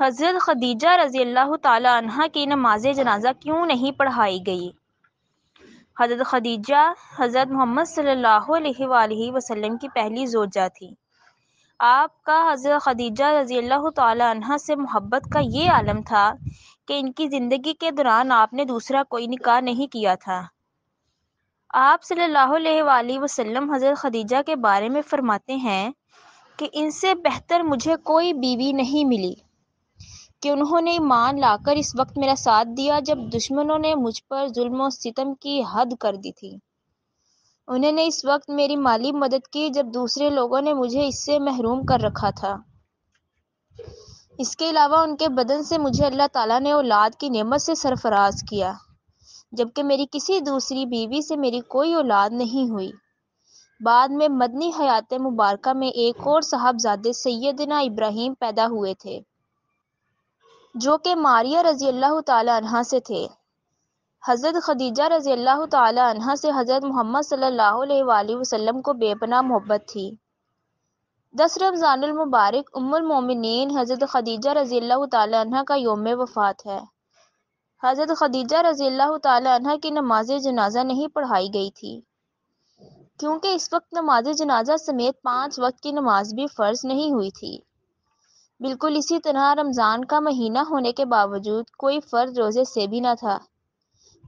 हज़रत ख़दीजा अल्लाह तहा की नमाज जनाजा क्यों नहीं पढ़ाई गई हज़रत ख़दीजा हज़रत मोहम्मद सल्लल्लाहु की पहली जोजा थी आपका हज़रत ख़दीजा अल्लाह अन्हा से मोहब्बत का ये आलम था कि इनकी ज़िंदगी के दौरान आपने दूसरा कोई निकाह नहीं किया था आप सल्ला अलैहि हज़रत ख़दीजा के बारे में फ़रमाते हैं कि इनसे बेहतर मुझे कोई बीवी नहीं मिली कि उन्होंने ईमान लाकर इस वक्त मेरा साथ दिया जब दुश्मनों ने मुझ पर जुल्म और सितम की हद कर दी थी उन्होंने इस वक्त मेरी माली मदद की जब दूसरे लोगों ने मुझे इससे महरूम कर रखा था इसके अलावा उनके बदन से मुझे अल्लाह ताला ने औलाद की नेमत से सरफराज किया जबकि मेरी किसी दूसरी बीवी से मेरी कोई औलाद नहीं हुई बाद में मदनी हयात मुबारक में एक और साहबजादे सैदना इब्राहिम पैदा हुए थे जो कि मारिया रज़ी तह से थे हज़रत खदीजा रज़ी तह से हज़रत मोहम्मद सल्लल्लाहु को बेपना मोहब्बत थी दस रमज़ानमबारक उम्मिन हज़रत खदीजा रज़ी तह का योम वफ़ात है हज़रत खदीजा रज़ी तह की नमाज जनाजा नहीं पढ़ाई गई थी क्योंकि इस वक्त नमाज जनाजा समेत पांच वक्त की नमाज भी फ़र्ज नहीं हुई थी बिल्कुल इसी तरह रमज़ान का महीना होने के बावजूद कोई फर्ज रोज़े से भी ना था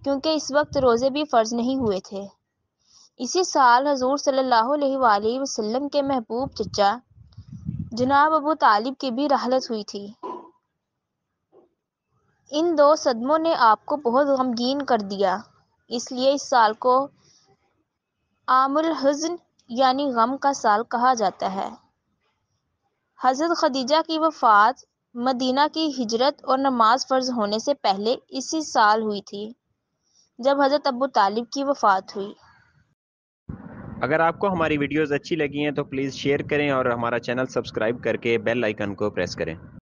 क्योंकि इस वक्त रोज़े भी फ़र्ज नहीं हुए थे इसी साल हजूर सल्लल्लाहु अलैहि के महबूब चचा जनाब अबू तालिब की भी रहालत हुई थी इन दो सदमों ने आपको बहुत गमगीन कर दिया इसलिए इस साल को आमुल हज़न यानी गम का साल कहा जाता है हज़रत ख़दीजा की वफ़ात मदीना की हिजरत और नमाज फ़र्ज होने से पहले इसी साल हुई थी जब हज़रत अबू तालिब की वफ़ात हुई अगर आपको हमारी वीडियोस अच्छी लगी हैं तो प्लीज़ शेयर करें और हमारा चैनल सब्सक्राइब करके बेल आइकन को प्रेस करें